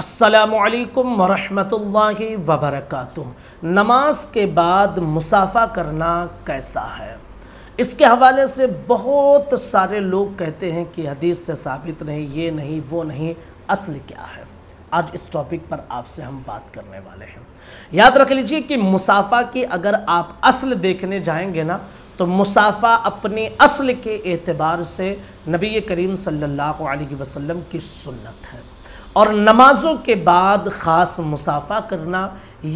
असलकम वरहमतुल्लाहि वबरकatuh नमाज के बाद मुसाफ़ा करना कैसा है इसके हवाले से बहुत सारे लोग कहते हैं कि हदीस से साबित नहीं ये नहीं वो नहीं असल क्या है आज इस टॉपिक पर आपसे हम बात करने वाले हैं याद रख लीजिए कि मुसाफ़ा की अगर आप असल देखने जाएंगे ना तो मुसाफ़ा अपने असल के एतबार से नबी करीम सल्लल्लाहु अलैहि वसल्लम की सुन्नत है और नमाज़ों के बाद ख़ास मुसाफ़ा करना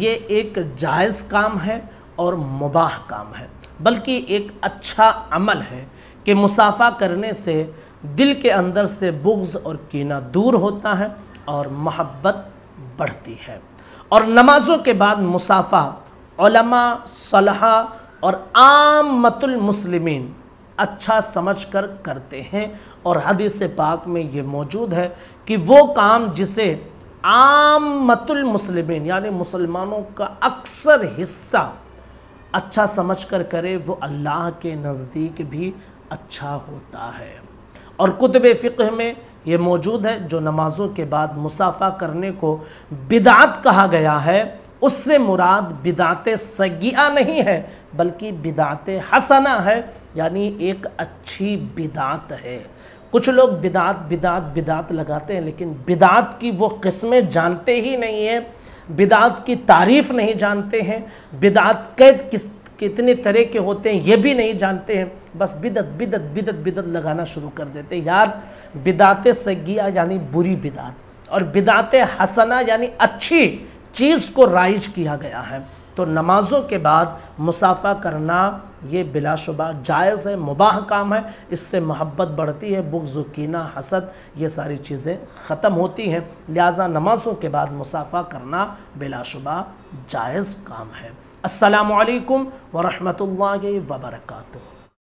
ये एक जायज़ काम है और मुबाह काम है बल्कि एक अच्छा अमल है कि मुसाफ़ा करने से दिल के अंदर से बुग्ज़ और कीना दूर होता है और मोहब्बत बढ़ती है और नमाज़ों के बाद मुसाफ़ा सलहा और मतुल मुस्लिमीन अच्छा समझकर करते हैं और हदीस पाक में ये मौजूद है कि वो काम जिसे मतुल मुस्लिमीन यानी मुसलमानों का अक्सर हिस्सा अच्छा समझकर करे वो अल्लाह के नज़दीक भी अच्छा होता है और कुतब फ़िक्र में ये मौजूद है जो नमाज़ों के बाद मुसाफ़ा करने को बिदात कहा गया है उससे मुराद बिदात सगिया नहीं है बल्कि बिदात हसना है यानी एक अच्छी बिदात है कुछ लोग बिदात बिदात बिदात लगाते हैं लेकिन बिदात की वो किस्में जानते ही नहीं हैं बिदात की तारीफ़ नहीं जानते हैं बिदात कैद किस कितने तरह के होते हैं ये भी नहीं जानते हैं बस बिदत बिदत बिदत बिदत लगाना शुरू कर देते यार बिदात सगिया यानी बुरी बिदात और बिदात हसना यानी अच्छी चीज़ को राइज किया गया है तो नमाज़ों के बाद मुसाफ़ा करना ये बिलाशुबा जायज़ है मुबाह काम है इससे मोहब्बत बढ़ती है बुग्ज़ कीना हसद ये सारी चीज़ें ख़त्म होती हैं लिहाजा नमाज़ों के बाद मुसाफ़ा करना बिलाशुबा जायज़ काम है असलकम वरहमल वबरकू